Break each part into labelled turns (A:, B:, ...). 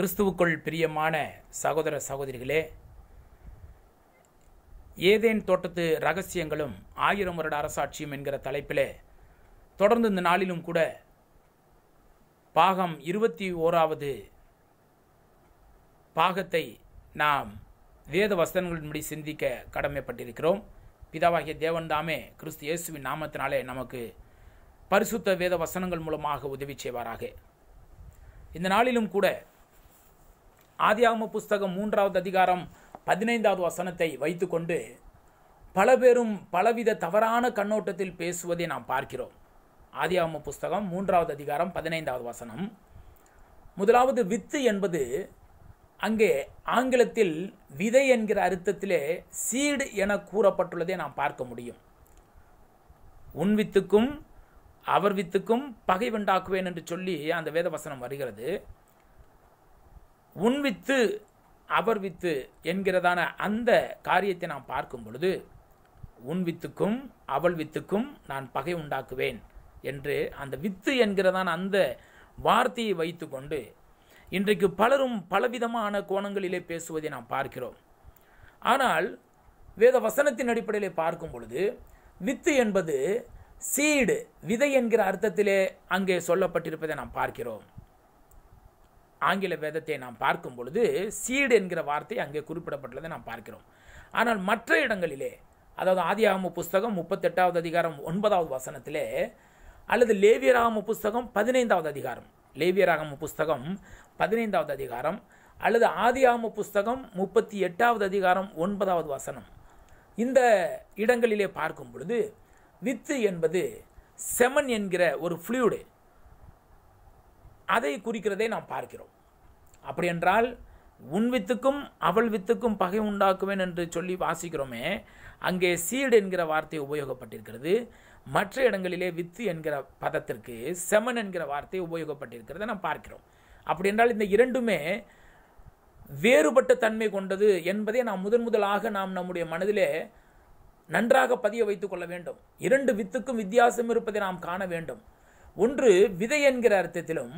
A: கிறிஸ்துவுக்குள் பிரியமான சகோதர சகோதரிகளே ஏதேன் தோட்டத்து ரகசியங்களும் ஆயிரம் வருட அரசாட்சியும் என்கிற தலைப்பிலே தொடர்ந்து இந்த நாளிலும் கூட பாகம் இருபத்தி ஓராவது பாகத்தை நாம் வேத வசனங்களின்படி சிந்திக்க கடமைப்பட்டிருக்கிறோம் பிதாவாகிய தேவன்தாமே கிறிஸ்து இயேசுவின் நாமத்தினாலே நமக்கு பரிசுத்த வேத வசனங்கள் மூலமாக உதவி செய்வாராக இந்த நாளிலும் கூட ஆதியாகம புஸ்தகம் மூன்றாவது அதிகாரம் பதினைந்தாவது வசனத்தை வைத்துக்கொண்டு பல பேரும் பலவித தவறான கண்ணோட்டத்தில் பேசுவதை நாம் பார்க்கிறோம் ஆதியாகம புஸ்தகம் மூன்றாவது அதிகாரம் பதினைந்தாவது வசனம் முதலாவது வித்து என்பது அங்கே ஆங்கிலத்தில் விதை என்கிற அர்த்தத்திலே சீடு என கூறப்பட்டுள்ளதை நாம் பார்க்க முடியும் உன் வித்துக்கும் அவர் வித்துக்கும் பகை உண்டாக்குவேன் என்று சொல்லி அந்த வேதவசனம் வருகிறது உன் வித்து அவர் வித்து என்கிறதான அந்த காரியத்தை நாம் பார்க்கும் பொழுது உன் வித்துக்கும் அவள் வித்துக்கும் நான் பகை உண்டாக்குவேன் என்று அந்த வித்து என்கிறதான அந்த வார்த்தையை வைத்து கொண்டு இன்றைக்கு பலரும் பலவிதமான கோணங்களிலே பேசுவதை நாம் பார்க்கிறோம் ஆனால் வேத வசனத்தின் அடிப்படையில் பார்க்கும் பொழுது வித்து என்பது சீடு விதை என்கிற அர்த்தத்திலே அங்கே சொல்லப்பட்டிருப்பதை நாம் பார்க்கிறோம் ஆங்கில வேதத்தை நாம் பார்க்கும் பொழுது சீடு என்கிற வார்த்தை அங்கே குறிப்பிடப்பட்டுள்ளதை நாம் பார்க்கிறோம் ஆனால் மற்ற இடங்களிலே அதாவது ஆதியாகம புஸ்தகம் முப்பத்தெட்டாவது அதிகாரம் ஒன்பதாவது வசனத்திலே அல்லது லேவியராகம புஸ்தகம் பதினைந்தாவது அதிகாரம் லேவியராகம புஸ்தகம் பதினைந்தாவது அதிகாரம் அல்லது ஆதியாகம புஸ்தகம் முப்பத்தி எட்டாவது அதிகாரம் ஒன்பதாவது வசனம் இந்த இடங்களிலே பார்க்கும் பொழுது வித்து என்பது செமன் என்கிற ஒரு ஃப்ளூடு அதை குறிக்கிறதை நாம் பார்க்கிறோம் அப்படியென்றால் உன் வித்துக்கும் அவள் வித்துக்கும் பகை உண்டாக்குவேன் என்று சொல்லி வாசிக்கிறோமே அங்கே சீடு என்கிற வார்த்தை உபயோகப்பட்டிருக்கிறது மற்ற இடங்களிலே வித்து என்கிற பதத்திற்கு செமன் என்கிற வார்த்தை உபயோகப்பட்டிருக்கிறத நாம் பார்க்கிறோம் அப்படி என்றால் இந்த இரண்டுமே வேறுபட்ட தன்மை கொண்டது என்பதை நாம் முதன் முதலாக நாம் நம்முடைய மனதிலே நன்றாக பதிய வைத்துக் கொள்ள வேண்டும் இரண்டு வித்துக்கும் வித்தியாசம் இருப்பதை நாம் காண வேண்டும் ஒன்று விதை என்கிற அர்த்தத்திலும்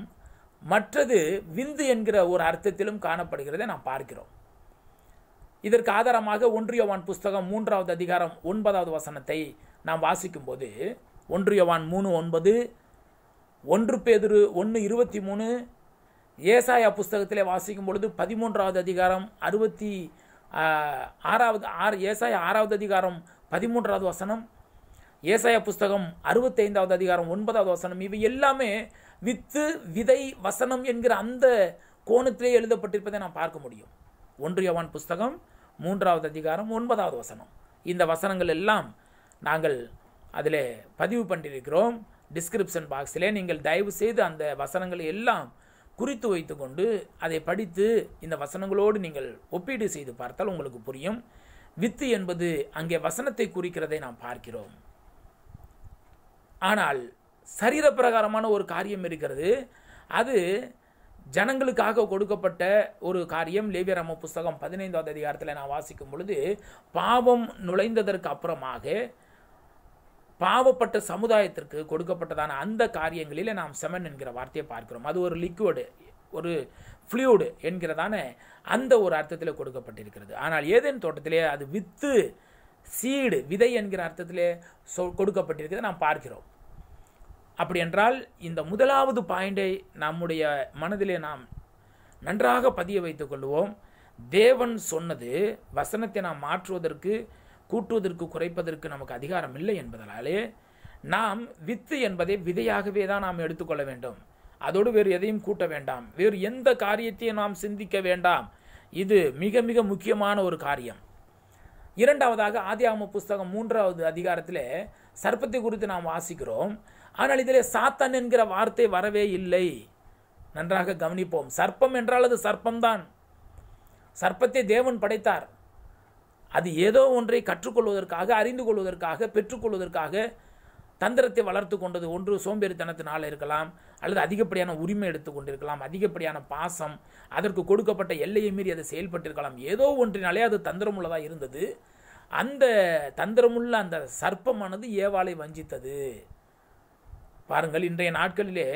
A: மற்றது விந்து என்கிற ஒரு அர்த்தத்திலும் காணப்படுகிறதை நாம் பார்க்கிறோம் இதற்கு ஆதாரமாக ஒன்றியவான் புஸ்தகம் மூன்றாவது அதிகாரம் ஒன்பதாவது வசனத்தை நாம் வாசிக்கும்போது ஒன்றியவான் மூணு ஒன்பது ஒன்று பேதுரு ஒன்று இருபத்தி மூணு ஏசாயா புஸ்தகத்தில் வாசிக்கும் பொழுது பதிமூன்றாவது அதிகாரம் அறுபத்தி ஆறாவது ஆறு ஏசாய ஆறாவது அதிகாரம் பதிமூன்றாவது வசனம் ஏசாய புஸ்தகம் அறுபத்தைந்தாவது அதிகாரம் ஒன்பதாவது வசனம் இவை எல்லாமே வித்து விதை வசனம் என்கிற அந்த கோணத்திலே எழுதப்பட்டிருப்பதை நாம் பார்க்க முடியும் ஒன்று யவான் புஸ்தகம் மூன்றாவது அதிகாரம் ஒன்பதாவது வசனம் இந்த வசனங்கள் எல்லாம் நாங்கள் அதில் பதிவு பண்ணியிருக்கிறோம் டிஸ்கிரிப்ஷன் பாக்ஸில் நீங்கள் தயவு செய்து அந்த வசனங்களை எல்லாம் குறித்து வைத்து கொண்டு அதை படித்து இந்த வசனங்களோடு நீங்கள் ஒப்பீடு செய்து பார்த்தால் உங்களுக்கு புரியும் வித்து என்பது அங்கே வசனத்தை குறிக்கிறதை நாம் பார்க்கிறோம் ஆனால் சரீரப்பிரகாரமான ஒரு காரியம் இருக்கிறது அது ஜனங்களுக்காக கொடுக்கப்பட்ட ஒரு காரியம் லேபியராம புஸ்தகம் பதினைந்தாவது அதிகாரத்தில் நான் வாசிக்கும் பொழுது பாவம் நுழைந்ததற்கு அப்புறமாக பாவப்பட்ட சமுதாயத்திற்கு கொடுக்கப்பட்டதான அந்த காரியங்களில் நாம் செமன் என்கிற வார்த்தையை பார்க்கிறோம் அது ஒரு லிக்விடு ஒரு ஃப்ளூடு என்கிறதான அந்த ஒரு அர்த்தத்தில் கொடுக்கப்பட்டிருக்கிறது ஆனால் ஏதேன் தோட்டத்திலே அது வித்து சீடு விதை என்கிற அர்த்தத்திலே சொ கொடுக்கப்பட்டிருக்கிறத நாம் பார்க்கிறோம் அப்படி என்றால் இந்த முதலாவது பாயிண்டை நம்முடைய மனதிலே நாம் நன்றாக பதிய வைத்துக் கொள்வோம் தேவன் சொன்னது வசனத்தை நாம் மாற்றுவதற்கு கூட்டுவதற்கு குறைப்பதற்கு நமக்கு அதிகாரம் இல்லை என்பதனாலே நாம் வித்து என்பதை விதையாகவே தான் நாம் எடுத்துக்கொள்ள வேண்டும் அதோடு வேறு எதையும் கூட்ட வேண்டாம் வேறு எந்த காரியத்தையும் நாம் சிந்திக்க வேண்டாம் இது மிக மிக முக்கியமான ஒரு காரியம் இரண்டாவதாக ஆம புஸ்தகம் மூன்றாவது அதிகாரத்தில் சர்ப்பத்தை குறித்து நாம் வாசிக்கிறோம் ஆனால் இதிலே சாத்தான் என்கிற வார்த்தை வரவே இல்லை நன்றாக கவனிப்போம் சர்ப்பம் என்றால் அது சர்ப்பம்தான் சர்ப்பத்தை தேவன் படைத்தார் அது ஏதோ ஒன்றை கற்றுக்கொள்வதற்காக அறிந்து கொள்வதற்காக பெற்றுக்கொள்வதற்காக தந்திரத்தை வளர்த்து கொண்டது ஒன்று சோம்பேறித்தனத்தினால் இருக்கலாம் அல்லது அதிகப்படியான உரிமை எடுத்துக்கொண்டிருக்கலாம் அதிகப்படியான பாசம் அதற்கு கொடுக்கப்பட்ட எல்லையை மீறி அது செயல்பட்டிருக்கலாம் ஏதோ ஒன்றினாலே அது தந்திரமுள்ளதாக இருந்தது அந்த தந்திரமுள்ள அந்த சர்ப்பமானது ஏவாலை வஞ்சித்தது பாருங்கள் இன்றைய நாட்களிலே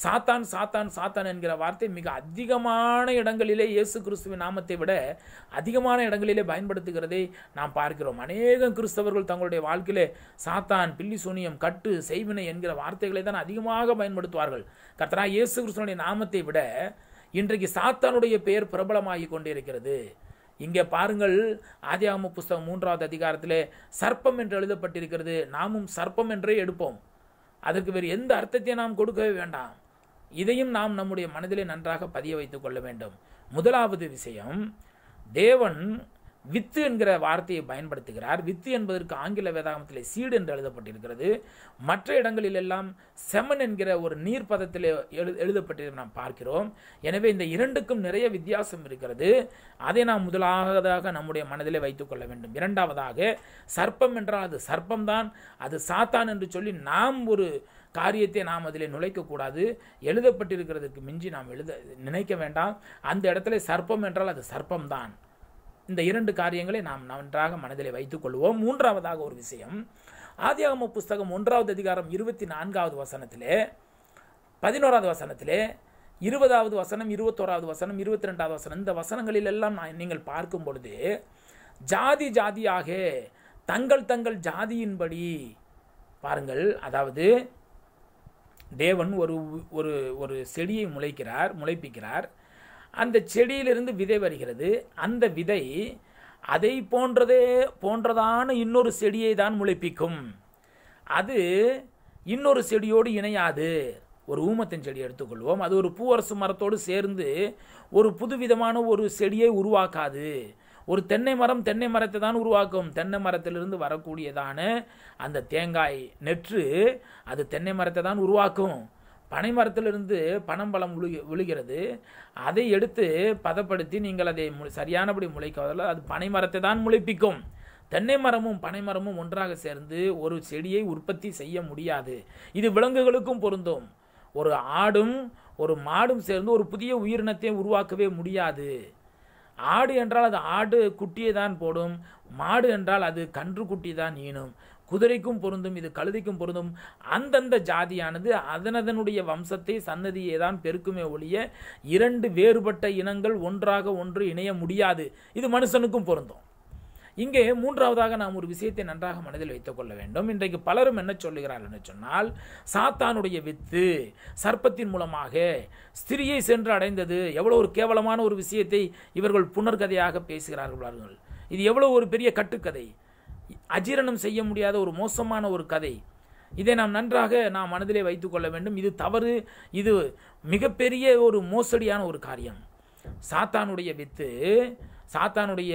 A: சாத்தான் சாத்தான் சாத்தான் என்கிற வார்த்தை மிக அதிகமான இடங்களிலே இயேசு கிறிஸ்துவின் நாமத்தை விட அதிகமான இடங்களிலே பயன்படுத்துகிறதை நாம் பார்க்கிறோம் அநேகம் கிறிஸ்தவர்கள் தங்களுடைய வாழ்க்கையிலே சாத்தான் பில்லி சூனியம் கட்டு செய்வினை என்கிற வார்த்தைகளை தான் அதிகமாக பயன்படுத்துவார்கள் கர்த்தனா இயேசு கிறிஸ்துவனுடைய நாமத்தை விட இன்றைக்கு சாத்தானுடைய பெயர் பிரபலமாகி கொண்டிருக்கிறது இங்கே பாருங்கள் ஆதியாம புஸ்தகம் மூன்றாவது அதிகாரத்திலே சர்ப்பம் என்று எழுதப்பட்டிருக்கிறது நாமும் சர்ப்பம் என்றே எடுப்போம் அதற்கு வேறு எந்த அர்த்தத்தையும் நாம் கொடுக்கவே வேண்டாம் இதையும் நாம் நம்முடைய மனதிலே நன்றாக பதிய வைத்துக் கொள்ள வேண்டும் முதலாவது விஷயம் தேவன் வித்து என்கிற வார்த்தையை பயன்படுத்துகிறார் வித்து என்பதற்கு ஆங்கில வேதாகமத்தில் சீடு என்று எழுதப்பட்டிருக்கிறது மற்ற இடங்களிலெல்லாம் செமன் என்கிற ஒரு நீர் பதத்தில் எழு எழுதப்பட்டிருக்க நாம் பார்க்கிறோம் எனவே இந்த இரண்டுக்கும் நிறைய வித்தியாசம் இருக்கிறது அதை நாம் முதலாவதாக நம்முடைய மனதிலே வைத்துக்கொள்ள வேண்டும் இரண்டாவதாக சர்ப்பம் என்றால் அது சர்ப்பம்தான் அது சாத்தான் என்று சொல்லி நாம் ஒரு காரியத்தை நாம் அதில் நுழைக்கக்கூடாது எழுதப்பட்டிருக்கிறதுக்கு மிஞ்சி நாம் எழுத நினைக்க வேண்டாம் அந்த இடத்துல சர்ப்பம் என்றால் அது சர்ப்பம்தான் இந்த இரண்டு காரியங்களை நாம் நன்றாக மனதில் வைத்துக் கொள்வோம் மூன்றாவதாக ஒரு விஷயம் ஆதியாகம புஸ்தகம் ஒன்றாவது அதிகாரம் இருபத்தி நான்காவது வசனத்திலே பதினோராவது வசனத்திலே இருபதாவது வசனம் இருபத்தோராவது வசனம் இருபத்தி ரெண்டாவது வசனம் இந்த வசனங்களிலெல்லாம் நான் நீங்கள் பார்க்கும் பொழுது ஜாதி ஜாதியாக தங்கள் தங்கள் ஜாதியின்படி பாருங்கள் அதாவது தேவன் ஒரு ஒரு ஒரு செடியை முளைக்கிறார் முளைப்பிக்கிறார் அந்த செடியிலிருந்து விதை வருகிறது அந்த விதை அதை போன்றதே போன்றதான இன்னொரு செடியை தான் முளைப்பிக்கும் அது இன்னொரு செடியோடு இணையாது ஒரு ஊமத்தின் செடி எடுத்துக்கொள்வோம் அது ஒரு பூவரசு மரத்தோடு சேர்ந்து ஒரு புதுவிதமான ஒரு செடியை உருவாக்காது ஒரு தென்னை மரம் தென்னை மரத்தை தான் உருவாக்கும் தென்னை மரத்திலிருந்து வரக்கூடியதான அந்த தேங்காய் நெற்று அது தென்னை மரத்தை தான் உருவாக்கும் பனை மரத்திலிருந்து பனம் பழம் விழு விழுகிறது அதை எடுத்து பதப்படுத்தி நீங்கள் அதை சரியானபடி முளைக்காததால் அது பனை மரத்தை தான் முளைப்பிக்கும் தென்னை மரமும் பனை மரமும் ஒன்றாக சேர்ந்து ஒரு செடியை உற்பத்தி செய்ய முடியாது இது விலங்குகளுக்கும் பொருந்தும் ஒரு ஆடும் ஒரு மாடும் சேர்ந்து ஒரு புதிய உயிரினத்தை உருவாக்கவே முடியாது ஆடு என்றால் அது ஆடு குட்டியை தான் போடும் மாடு என்றால் அது கன்று குட்டி தான் ஈனும் குதிரைக்கும் பொருந்தும் இது கழுதைக்கும் பொருந்தும் அந்தந்த ஜாதியானது அதனதனுடைய வம்சத்தை சந்ததியை தான் பெருக்குமே ஒழிய இரண்டு வேறுபட்ட இனங்கள் ஒன்றாக ஒன்று இணைய முடியாது இது மனுஷனுக்கும் பொருந்தும் இங்கே மூன்றாவதாக நாம் ஒரு விஷயத்தை நன்றாக மனதில் வைத்துக் கொள்ள வேண்டும் இன்றைக்கு பலரும் என்ன சொல்லுகிறார்கள் சொன்னால் சாத்தானுடைய வித்து சர்ப்பத்தின் மூலமாக ஸ்திரியை சென்று அடைந்தது எவ்வளோ ஒரு கேவலமான ஒரு விஷயத்தை இவர்கள் புனர்கதையாக பேசுகிறார்கள் இது எவ்வளோ ஒரு பெரிய கட்டுக்கதை அஜீரணம் செய்ய முடியாத ஒரு மோசமான ஒரு கதை இதை நாம் நன்றாக நாம் மனதிலே வைத்துக்கொள்ள வேண்டும் இது தவறு இது மிகப்பெரிய ஒரு மோசடியான ஒரு காரியம் சாத்தானுடைய வித்து சாத்தானுடைய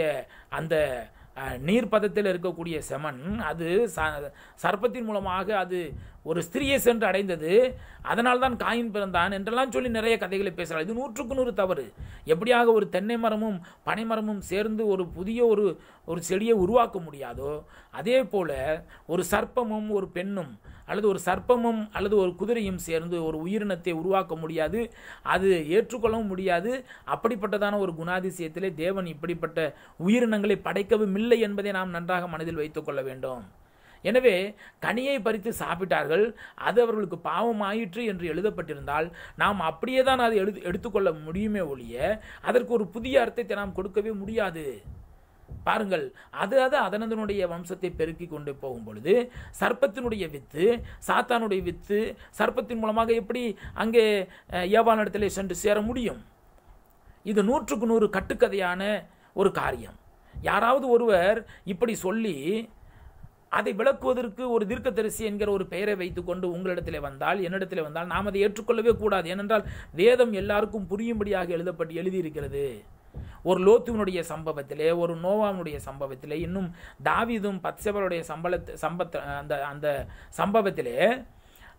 A: அந்த நீர் பதத்தில் இருக்கக்கூடிய செமன் அது ச சர்ப்பத்தின் மூலமாக அது ஒரு ஸ்திரியை சென்று அடைந்தது அதனால் தான் காயின் பிறந்தான் என்றெல்லாம் சொல்லி நிறைய கதைகளை பேசுகிறார் இது நூற்றுக்கு நூறு தவறு எப்படியாக ஒரு தென்னை மரமும் பனைமரமும் சேர்ந்து ஒரு புதிய ஒரு ஒரு செடியை உருவாக்க முடியாதோ அதே போல் ஒரு சர்ப்பமும் ஒரு பெண்ணும் அல்லது ஒரு சர்ப்பமும் அல்லது ஒரு குதிரையும் சேர்ந்து ஒரு உயிரினத்தை உருவாக்க முடியாது அது ஏற்றுக்கொள்ளவும் முடியாது அப்படிப்பட்டதான ஒரு குணாதிசயத்திலே தேவன் இப்படிப்பட்ட உயிரினங்களை படைக்கவும் இல்லை என்பதை நாம் நன்றாக மனதில் வைத்துக்கொள்ள வேண்டும் எனவே கனியை பறித்து சாப்பிட்டார்கள் அது அவர்களுக்கு பாவம் ஆயிற்று என்று எழுதப்பட்டிருந்தால் நாம் அப்படியே தான் அதை எழுது எடுத்துக்கொள்ள முடியுமே ஒழிய அதற்கு ஒரு புதிய அர்த்தத்தை நாம் கொடுக்கவே முடியாது பாருங்கள் அது அது அதனதனுடைய வம்சத்தை பெருக்கி கொண்டு போகும் பொழுது சர்ப்பத்தினுடைய வித்து சாத்தானுடைய வித்து சர்ப்பத்தின் மூலமாக எப்படி அங்கே ஏவான இடத்துல சென்று சேர முடியும் இது நூற்றுக்கு நூறு கட்டுக்கதையான ஒரு காரியம் யாராவது ஒருவர் இப்படி சொல்லி அதை விளக்குவதற்கு ஒரு தரிசி என்கிற ஒரு பெயரை வைத்துக்கொண்டு உங்களிடத்தில் வந்தால் என்னிடத்தில் வந்தால் நாம் அதை ஏற்றுக்கொள்ளவே கூடாது ஏனென்றால் வேதம் எல்லாருக்கும் புரியும்படியாக எழுதப்பட்டு எழுதியிருக்கிறது ஒரு லோத்துவனுடைய சம்பவத்திலே ஒரு நோவாவினுடைய சம்பவத்திலே இன்னும் தாவிதும் பத்சேபலுடைய சம்பளத்து சம்பத்த அந்த அந்த சம்பவத்திலே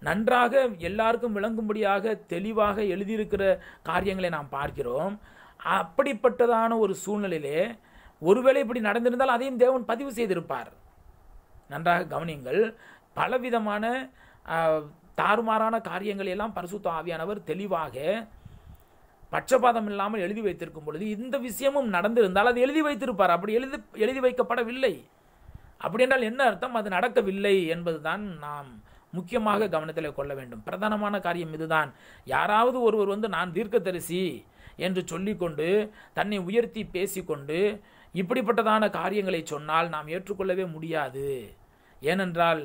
A: நன்றாக எல்லாருக்கும் விளங்கும்படியாக தெளிவாக எழுதியிருக்கிற காரியங்களை நாம் பார்க்கிறோம் அப்படிப்பட்டதான ஒரு சூழ்நிலையிலே ஒருவேளை இப்படி நடந்திருந்தால் அதையும் தேவன் பதிவு செய்திருப்பார் நன்றாக கவனியுங்கள் பலவிதமான தாறுமாறான காரியங்களை எல்லாம் பரிசுத்த ஆவியானவர் தெளிவாக பட்சபாதம் இல்லாமல் எழுதி வைத்திருக்கும் பொழுது இந்த விஷயமும் நடந்திருந்தால் அது எழுதி வைத்திருப்பார் அப்படி எழுதி எழுதி வைக்கப்படவில்லை அப்படி என்றால் என்ன அர்த்தம் அது நடக்கவில்லை என்பதுதான் நாம் முக்கியமாக கவனத்தில் கொள்ள வேண்டும் பிரதானமான காரியம் இதுதான் யாராவது ஒருவர் வந்து நான் தீர்க்கதரிசி என்று சொல்லிக்கொண்டு தன்னை உயர்த்தி பேசிக்கொண்டு இப்படிப்பட்டதான காரியங்களை சொன்னால் நாம் ஏற்றுக்கொள்ளவே முடியாது ஏனென்றால்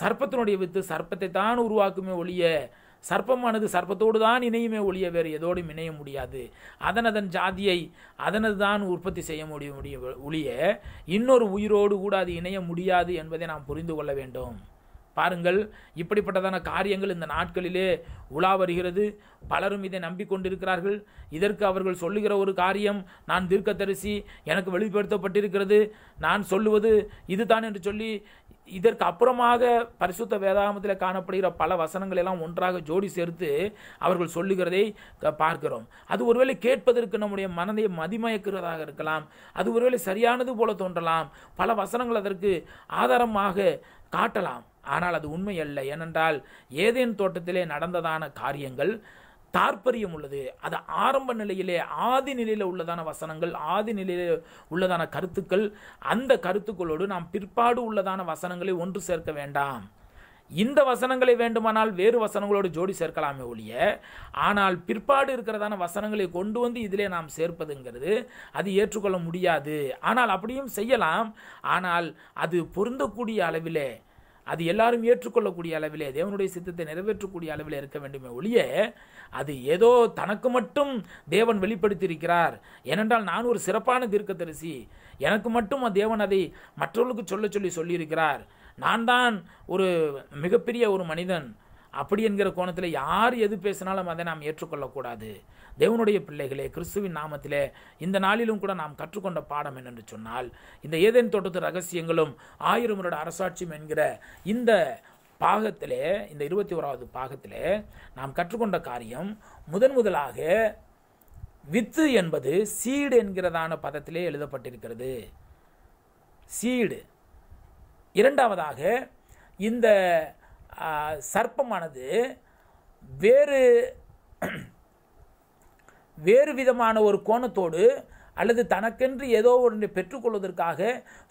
A: சர்ப்பத்தினுடைய வித்து சர்ப்பத்தை தான் உருவாக்குமே ஒழிய சர்ப்பமானது சர்ப்பத்தோடு தான் இணையுமே ஒழிய வேறு எதோடும் இணைய முடியாது அதன் அதன் ஜாதியை அதனது தான் உற்பத்தி செய்ய முடிய முடிய ஒழிய இன்னொரு உயிரோடு கூட அது இணைய முடியாது என்பதை நாம் புரிந்து கொள்ள வேண்டும் பாருங்கள் இப்படிப்பட்டதான காரியங்கள் இந்த நாட்களிலே உலா வருகிறது பலரும் இதை நம்பிக்கொண்டிருக்கிறார்கள் இதற்கு அவர்கள் சொல்லுகிற ஒரு காரியம் நான் தீர்க்கதரிசி எனக்கு வெளிப்படுத்தப்பட்டிருக்கிறது நான் சொல்லுவது இதுதான் என்று சொல்லி இதற்கு அப்புறமாக பரிசுத்த வேதாமத்தில் காணப்படுகிற பல வசனங்கள் எல்லாம் ஒன்றாக ஜோடி சேர்த்து அவர்கள் சொல்லுகிறதை பார்க்கிறோம் அது ஒருவேளை கேட்பதற்கு நம்முடைய மனதை மதிமயக்கிறதாக இருக்கலாம் அது ஒருவேளை சரியானது போல தோன்றலாம் பல வசனங்கள் அதற்கு ஆதாரமாக காட்டலாம் ஆனால் அது உண்மை அல்ல ஏனென்றால் ஏதேன் தோட்டத்திலே நடந்ததான காரியங்கள் தாற்பயம் உள்ளது அது ஆரம்ப நிலையிலே ஆதி நிலையில் உள்ளதான வசனங்கள் ஆதி நிலையிலே உள்ளதான கருத்துக்கள் அந்த கருத்துக்களோடு நாம் பிற்பாடு உள்ளதான வசனங்களை ஒன்று சேர்க்க வேண்டாம் இந்த வசனங்களை வேண்டுமானால் வேறு வசனங்களோடு ஜோடி சேர்க்கலாமே ஒழிய ஆனால் பிற்பாடு இருக்கிறதான வசனங்களை கொண்டு வந்து இதிலே நாம் சேர்ப்பதுங்கிறது அது ஏற்றுக்கொள்ள முடியாது ஆனால் அப்படியும் செய்யலாம் ஆனால் அது பொருந்தக்கூடிய அளவிலே அது எல்லாரும் ஏற்றுக்கொள்ளக்கூடிய அளவிலே தேவனுடைய சித்தத்தை நிறைவேற்றக்கூடிய அளவில் இருக்க வேண்டுமே ஒழிய அது ஏதோ தனக்கு மட்டும் தேவன் வெளிப்படுத்தியிருக்கிறார் ஏனென்றால் நான் ஒரு சிறப்பான தீர்க்கதரிசி எனக்கு மட்டும் தேவன் அதை மற்றவர்களுக்கு சொல்ல சொல்லி சொல்லியிருக்கிறார் நான் தான் ஒரு மிகப்பெரிய ஒரு மனிதன் அப்படி என்கிற கோணத்தில் யார் எது பேசினாலும் அதை நாம் ஏற்றுக்கொள்ளக்கூடாது தேவனுடைய பிள்ளைகளே கிறிஸ்துவின் நாமத்திலே இந்த நாளிலும் கூட நாம் கற்றுக்கொண்ட பாடம் என்னென்று சொன்னால் இந்த ஏதேன் தோட்டத்து ரகசியங்களும் ஆயிரம் வருட அரசாட்சியும் என்கிற இந்த பாகத்திலே இந்த இருபத்தி ஓராவது பாகத்திலே நாம் கற்றுக்கொண்ட காரியம் முதன் முதலாக வித்து என்பது சீடு என்கிறதான பதத்திலே எழுதப்பட்டிருக்கிறது சீடு இரண்டாவதாக இந்த சர்ப்பமானது வேறு வேறு விதமான ஒரு கோணத்தோடு அல்லது தனக்கென்று ஏதோ ஒன்று பெற்றுக்கொள்வதற்காக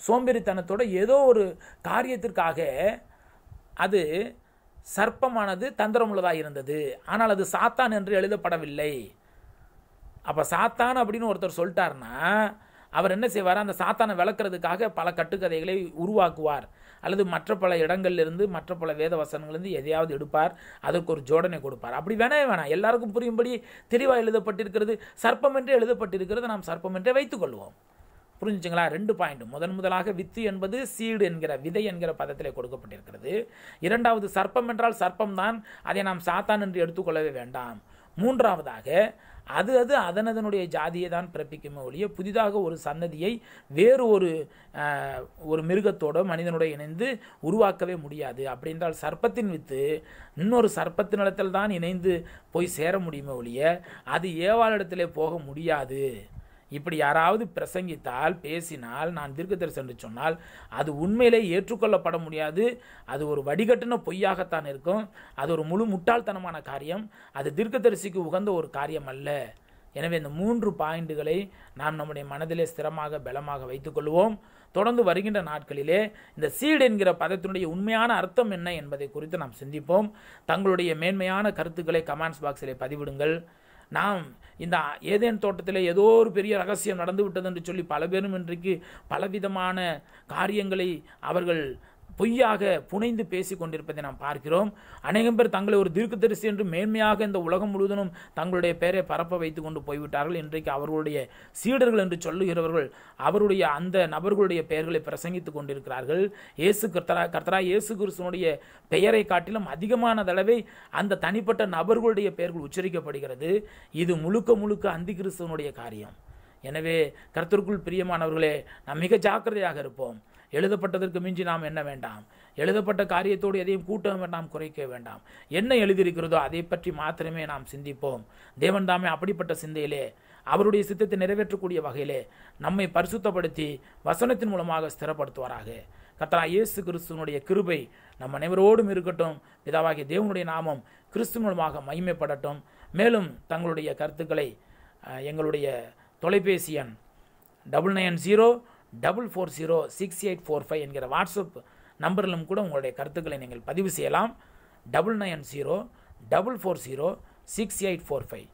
A: சோம்பேறித்தனத்தோட ஏதோ ஒரு காரியத்திற்காக அது சர்ப்பமானது தந்திரமுள்ளதாக இருந்தது ஆனால் அது சாத்தான் என்று எழுதப்படவில்லை அப்போ சாத்தான் அப்படின்னு ஒருத்தர் சொல்லிட்டார்னா அவர் என்ன செய்வார் அந்த சாத்தானை விளக்குறதுக்காக பல கட்டுக்கதைகளை உருவாக்குவார் அல்லது மற்ற பல இடங்கள்லேருந்து மற்ற பல வேத வசனங்கள்லேருந்து எதையாவது எடுப்பார் அதற்கு ஒரு ஜோடனை கொடுப்பார் அப்படி வேணவே வேணாம் எல்லாருக்கும் புரியும்படி தெளிவாக எழுதப்பட்டிருக்கிறது சர்ப்பம் என்றே எழுதப்பட்டிருக்கிறது நாம் சர்ப்பம் என்றே வைத்துக்கொள்வோம் புரிஞ்சுச்சுங்களா ரெண்டு பாயிண்ட் முதன் முதலாக வித்து என்பது சீடு என்கிற விதை என்கிற பதத்தில் கொடுக்கப்பட்டிருக்கிறது இரண்டாவது சர்ப்பம் என்றால் சர்ப்பம் தான் அதை நாம் சாத்தான் என்று எடுத்துக்கொள்ளவே வேண்டாம் மூன்றாவதாக அது அது அதனதனுடைய ஜாதியை தான் பிறப்பிக்குமே ஒழிய புதிதாக ஒரு சன்னதியை வேறு ஒரு ஒரு மிருகத்தோட மனிதனுடைய இணைந்து உருவாக்கவே முடியாது அப்படின்றால் சர்ப்பத்தின் வித்து இன்னொரு சர்ப்பத்தினிடத்தில் தான் இணைந்து போய் சேர முடியுமே ஒழிய அது ஏவாளிடத்திலே போக முடியாது இப்படி யாராவது பிரசங்கித்தால் பேசினால் நான் தீர்க்கதரிசி என்று சொன்னால் அது உண்மையிலே ஏற்றுக்கொள்ளப்பட முடியாது அது ஒரு வடிகட்டின பொய்யாகத்தான் இருக்கும் அது ஒரு முழு முட்டாள்தனமான காரியம் அது தரிசிக்கு உகந்த ஒரு காரியம் அல்ல எனவே இந்த மூன்று பாயிண்டுகளை நாம் நம்முடைய மனதிலே ஸ்திரமாக பலமாக வைத்துக்கொள்வோம் தொடர்ந்து வருகின்ற நாட்களிலே இந்த சீடு என்கிற பதத்தினுடைய உண்மையான அர்த்தம் என்ன என்பதை குறித்து நாம் சிந்திப்போம் தங்களுடைய மேன்மையான கருத்துக்களை கமெண்ட்ஸ் பாக்ஸிலே பதிவிடுங்கள் நாம் இந்த ஏதேன் தோட்டத்தில் ஏதோ ஒரு பெரிய ரகசியம் நடந்து விட்டது என்று சொல்லி பல பேரும் இன்றைக்கு பலவிதமான காரியங்களை அவர்கள் பொய்யாக புனைந்து பேசி கொண்டிருப்பதை நாம் பார்க்கிறோம் அநேகம் பேர் தங்களை ஒரு தீர்க்க தரிசி என்று மேன்மையாக இந்த உலகம் முழுவதும் தங்களுடைய பெயரை பரப்ப வைத்து கொண்டு போய்விட்டார்கள் இன்றைக்கு அவர்களுடைய சீடர்கள் என்று சொல்லுகிறவர்கள் அவருடைய அந்த நபர்களுடைய பெயர்களை பிரசங்கித்துக் கொண்டிருக்கிறார்கள் இயேசு கர்த்தரா கர்த்தரா இயேசு கிறிஸ்துவனுடைய பெயரை காட்டிலும் அதிகமான தடவை அந்த தனிப்பட்ட நபர்களுடைய பெயர்கள் உச்சரிக்கப்படுகிறது இது முழுக்க முழுக்க அந்தி கிறிஸ்துவனுடைய காரியம் எனவே கர்த்தருக்குள் பிரியமானவர்களே நாம் மிக ஜாக்கிரதையாக இருப்போம் எழுதப்பட்டதற்கு மிஞ்சி நாம் என்ன வேண்டாம் எழுதப்பட்ட காரியத்தோடு எதையும் கூட்டம் நாம் குறைக்க வேண்டாம் என்ன எழுதியிருக்கிறதோ அதை பற்றி மாத்திரமே நாம் சிந்திப்போம் தேவன் தாமே அப்படிப்பட்ட சிந்தையிலே அவருடைய சித்தத்தை நிறைவேற்றக்கூடிய வகையிலே நம்மை பரிசுத்தப்படுத்தி வசனத்தின் மூலமாக ஸ்திரப்படுத்துவாராக கத்தரா இயேசு கிறிஸ்துவனுடைய கிருபை நம் அனைவரோடும் இருக்கட்டும் விதாவாகிய தேவனுடைய நாமம் கிறிஸ்து மூலமாக மகிமைப்படட்டும் மேலும் தங்களுடைய கருத்துக்களை எங்களுடைய தொலைபேசி எண் double nine zero double four zero six eight four five என்கிற வாட்ஸ்அப் நம்பரிலும் கூட உங்களுடைய கருத்துக்களை நீங்கள் பதிவு செய்யலாம் double nine zero double four zero six eight four five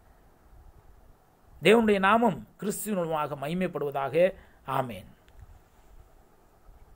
A: தேவனுடைய நாமம் கிறிஸ்துவாக மைமைப்படுவதாக ஆமேன்